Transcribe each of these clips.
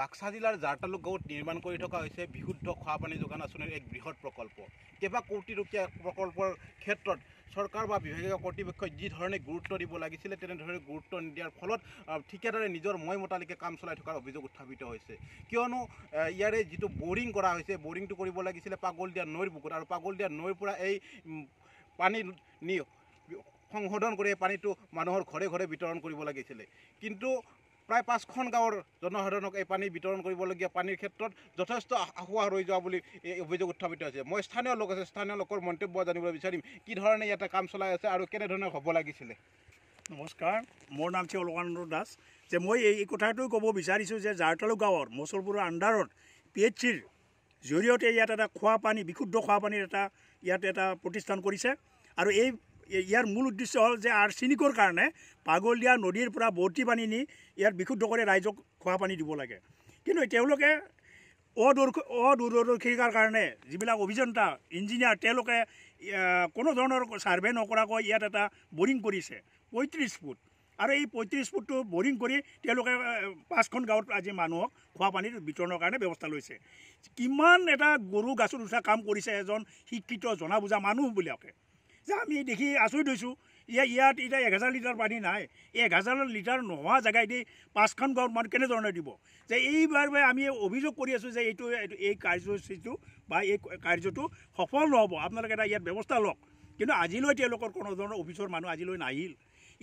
বাক্সা জিলাৰ জাৰতালুক গাঁৱত নিৰ্মাণ কৰি থকা হৈছে বিশুদ্ধ খোৱাপানী যোগান আঁচনিৰ এক বৃহৎ প্ৰকল্প কেইবা কোটি ৰুপীয়া প্ৰকল্পৰ ক্ষেত্ৰত চৰকাৰ বা বিভাগীয় কৰ্তৃপক্ষই যিধৰণে গুৰুত্ব দিব লাগিছিলে তেনেধৰণে গুৰুত্ব নিদিয়াৰ ফলত ঠিকাদাৰে নিজৰ মই মতালিকে কাম চলাই থকাৰ অভিযোগ উত্থাপিত হৈছে কিয়নো ইয়াৰে যিটো বৰিং কৰা হৈছে বৰিংটো কৰিব লাগিছিলে পাগল দিয়া নৈৰ বুকুত আৰু পাগল দিয়া নৈৰ পৰা এই পানী নি সংশোধন কৰি পানীটো মানুহৰ ঘৰে ঘৰে বিতৰণ কৰিব লাগিছিলে কিন্তু প্ৰায় পাঁচখন গাঁৱৰ জনসাধাৰণক এই পানী বিতৰণ কৰিবলগীয়া পানীৰ ক্ষেত্ৰত যথেষ্ট আসোৱাহ ৰৈ যোৱা বুলি এই অভিযোগ উত্থাপিত হৈছে মই স্থানীয় লোক আছে স্থানীয় লোকৰ মন্তব্য জানিবলৈ বিচাৰিম কি ধৰণে ইয়াতে কাম চলাই আছে আৰু কেনেধৰণে হ'ব লাগিছিলে নমস্কাৰ মোৰ নাম হৈছে অলকানন্দ দাস যে মই এই কথাটো ক'ব বিচাৰিছোঁ যে জাৰতালু গাঁৱৰ মচলপুৰৰ আণ্ডাৰত পি এইচ চিৰ জৰিয়তে ইয়াত এটা খোৱা পানী বিশুদ্ধ খোৱা পানীৰ এটা ইয়াত এটা প্ৰতিষ্ঠান কৰিছে আৰু এই ইয়াৰ মূল উদ্দেশ্য হ'ল যে আৰ্চিনিকৰ কাৰণে পাগলীয়া নদীৰ পৰা বৰ্তি পানী নি ইয়াৰ বিশুদ্ধ কৰি ৰাইজক খোৱা পানী দিব লাগে কিন্তু তেওঁলোকে অদূৰ অদূৰদৰ্শিকাৰ কাৰণে যিবিলাক অভিযন্তা ইঞ্জিনিয়াৰ তেওঁলোকে কোনো ধৰণৰ ছাৰ্ভে নকৰাকৈ ইয়াত এটা বৰিং কৰিছে পঁয়ত্ৰিছ ফুট আৰু এই পঁয়ত্ৰিছ ফুটটো বৰিং কৰি তেওঁলোকে পাঁচখন গাঁৱত আজি মানুহক খোৱা পানীৰ বিতৰণৰ কাৰণে ব্যৱস্থা লৈছে কিমান এটা গৰু গাছত উঠা কাম কৰিছে এজন শিক্ষিত জনা বুজা মানুহবিলাকে যে আমি দেখি আচৰিত হৈছোঁ ইয়াত ইয়াত এতিয়া এক হাজাৰ লিটাৰ পানী নাই এই এক হাজাৰ লিটাৰ নোহোৱা জেগাই দি পাঁচখন গাঁৱত মানুহ কেনেধৰণে দিব যে এইবাৰ আমি অভিযোগ কৰি আছোঁ যে এইটো এই কাৰ্যসূচীটো বা এই কাৰ্যটো সফল নহ'ব আপোনালোকে এটা ইয়াত ব্যৱস্থা লওক কিন্তু আজিলৈ তেওঁলোকৰ কোনো ধৰণৰ অফিচৰ মানুহ আজিলৈ নাহিল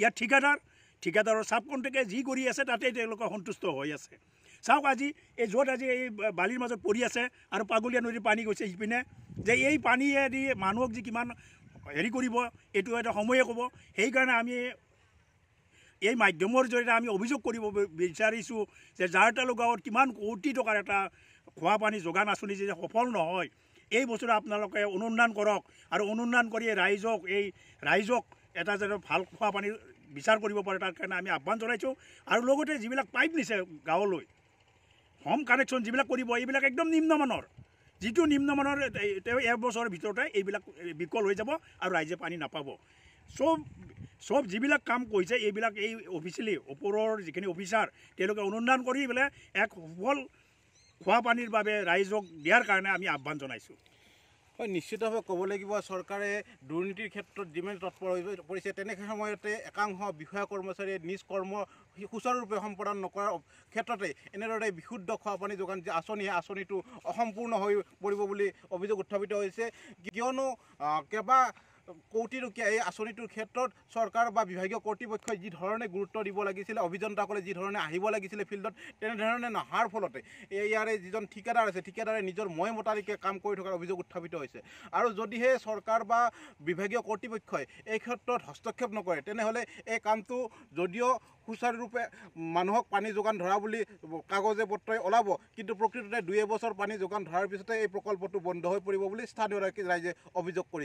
ইয়াত ঠিকাদাৰ ঠিকাদাৰৰ চাব কণ্টেকে যি কৰি আছে তাতেই তেওঁলোকে সন্তুষ্ট হৈ আছে চাওক আজি এই য'ত আজি এই বালিৰ মাজত পৰি আছে আৰু পাগলীয়া নদীৰ পানী গৈছে সিপিনে যে এই পানীয়েদি মানুহক যি কিমান হেৰি কৰিব এইটো এটা সময়ে ক'ব সেইকাৰণে আমি এই মাধ্যমৰ জৰিয়তে আমি অভিযোগ কৰিব বিচাৰিছোঁ যে যাৰ গাঁৱত কিমান কোটি টকাৰ এটা খোৱা পানী যোগান আঁচনি যে সফল নহয় এই বস্তুটো আপোনালোকে অনুসন্ধান কৰক আৰু অনুসন্ধান কৰি ৰাইজক এই ৰাইজক এটা যাতে ভাল খোৱা পানী বিচাৰ কৰিব পাৰে তাৰ কাৰণে আমি আহ্বান জনাইছোঁ আৰু লগতে যিবিলাক পাইপ নিছে গাঁৱলৈ হোম কানেকশ্যন যিবিলাক কৰিব এইবিলাক একদম নিম্নমানৰ যিটো নিম্নমানৰ তেওঁ এবছৰৰ ভিতৰতে এইবিলাক বিকল হৈ যাব আৰু ৰাইজে পানী নাপাব চব চব যিবিলাক কাম কৰিছে এইবিলাক এই অফিচিয়েলি ওপৰৰ যিখিনি অফিচাৰ তেওঁলোকে অনুদান কৰি পেলাই এক সফল খোৱা পানীৰ বাবে ৰাইজক দিয়াৰ কাৰণে আমি আহ্বান জনাইছোঁ হয় নিশ্চিতভাৱে ক'ব লাগিব চৰকাৰে দুৰ্নীতিৰ ক্ষেত্ৰত যিমান তৎপৰ হৈ পৰিছে তেনে সময়তে একাংশ বিষয়া কৰ্মচাৰীয়ে নিজ কৰ্ম সুচাৰুৰূপে সম্পাদন নকৰাৰ ক্ষেত্ৰতে এনেদৰে বিশুদ্ধ খোৱা পানী যোগান যি আঁচনি সেই আঁচনিটো অসম্পূৰ্ণ হৈ পৰিব বুলি অভিযোগ উত্থাপিত হৈছে কিয়নো কেইবা কৌটিৰকীয়া এই আঁচনিটোৰ ক্ষেত্ৰত চৰকাৰ বা বিভাগীয় কৰ্তৃপক্ষই যিধৰণে গুৰুত্ব দিব লাগিছিলে অভিযন্তাসকলে যিধৰণে আহিব লাগিছিলে ফিল্ডত তেনেধৰণে নহাৰ ফলতে ইয়াৰে যিজন ঠিকাদাৰ আছে ঠিকাদাৰে নিজৰ মই মতালিকে কাম কৰি থকাৰ অভিযোগ উত্থাপিত হৈছে আৰু যদিহে চৰকাৰ বা বিভাগীয় কৰ্তৃপক্ষই এই ক্ষেত্ৰত হস্তক্ষেপ নকৰে তেনেহ'লে এই কামটো যদিও সুচাৰুৰূপে মানুহক পানী যোগান ধৰা বুলি কাগজে পত্ৰই ওলাব কিন্তু প্ৰকৃততে দুই এবছৰ পানী যোগান ধৰাৰ পিছতে এই প্ৰকল্পটো বন্ধ হৈ পৰিব বুলি স্থানীয় ৰাইজে অভিযোগ কৰিছে